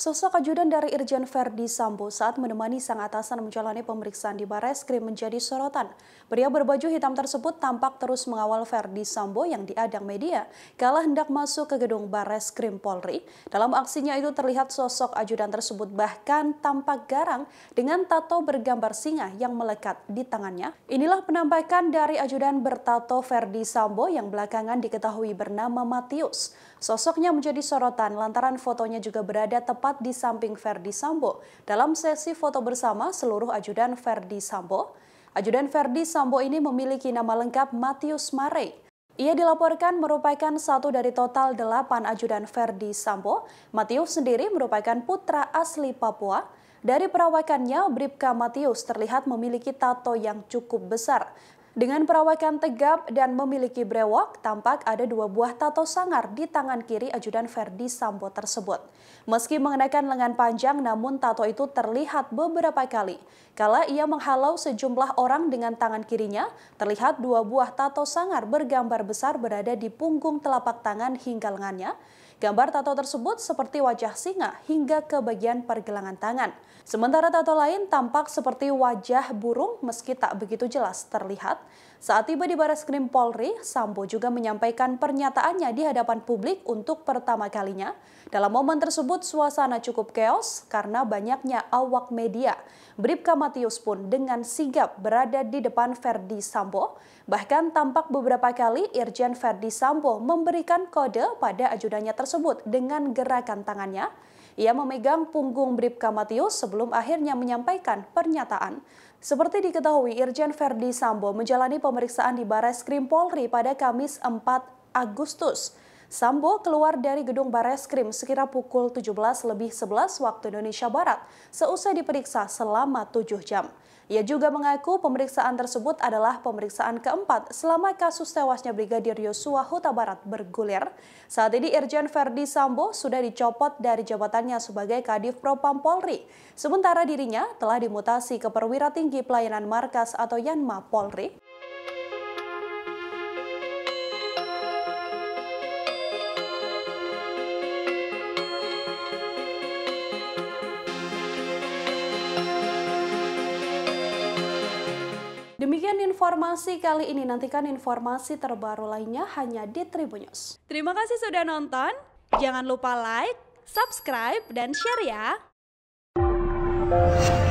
Sosok ajudan dari Irjen Verdi Sambo saat menemani sang atasan menjalani pemeriksaan di Krim menjadi sorotan. Pria berbaju hitam tersebut tampak terus mengawal Verdi Sambo yang diadang media kala hendak masuk ke gedung Krim Polri. Dalam aksinya itu terlihat sosok ajudan tersebut bahkan tampak garang dengan tato bergambar singa yang melekat di tangannya. Inilah penampakan dari ajudan bertato Verdi Sambo yang belakangan diketahui bernama Matius. Sosoknya menjadi sorotan lantaran fotonya juga berada tepat tepat di samping Verdi Sambo. Dalam sesi foto bersama seluruh ajudan Verdi Sambo, ajudan Verdi Sambo ini memiliki nama lengkap Matius Mare. Ia dilaporkan merupakan satu dari total delapan ajudan Verdi Sambo. Matius sendiri merupakan putra asli Papua. Dari perawakannya, Bribka Matius terlihat memiliki tato yang cukup besar. Dengan perawakan tegap dan memiliki brewok, tampak ada dua buah tato sangar di tangan kiri ajudan Verdi Sambo tersebut. Meski mengenakan lengan panjang, namun tato itu terlihat beberapa kali. Kala ia menghalau sejumlah orang dengan tangan kirinya, terlihat dua buah tato sangar bergambar besar berada di punggung telapak tangan hingga lengannya. Gambar tato tersebut seperti wajah singa hingga ke bagian pergelangan tangan. Sementara tato lain tampak seperti wajah burung meski tak begitu jelas terlihat. Saat tiba di Baris Krim Polri, Sambo juga menyampaikan pernyataannya di hadapan publik untuk pertama kalinya. Dalam momen tersebut suasana cukup keos karena banyaknya awak media. Bribka Matius pun dengan sigap berada di depan Ferdi Sambo. Bahkan tampak beberapa kali Irjen Ferdi Sambo memberikan kode pada ajudannya tersebut tersebut dengan gerakan tangannya. Ia memegang punggung Bribka Matius sebelum akhirnya menyampaikan pernyataan. Seperti diketahui, Irjen Verdi Sambo menjalani pemeriksaan di Bares Krim Polri pada Kamis 4 Agustus. Sambo keluar dari gedung Bareskrim sekira pukul 17 lebih 11 waktu Indonesia Barat seusai diperiksa selama 7 jam. Ia juga mengaku pemeriksaan tersebut adalah pemeriksaan keempat selama kasus tewasnya Brigadir Yosua Huta Barat bergulir. Saat ini Irjen Verdi Sambo sudah dicopot dari jabatannya sebagai Kadif Propam Polri. Sementara dirinya telah dimutasi ke Perwira Tinggi Pelayanan Markas atau Yanma Polri. Demikian informasi kali ini. Nantikan informasi terbaru lainnya hanya di Tribunnews. Terima kasih sudah nonton. Jangan lupa like, subscribe, dan share ya.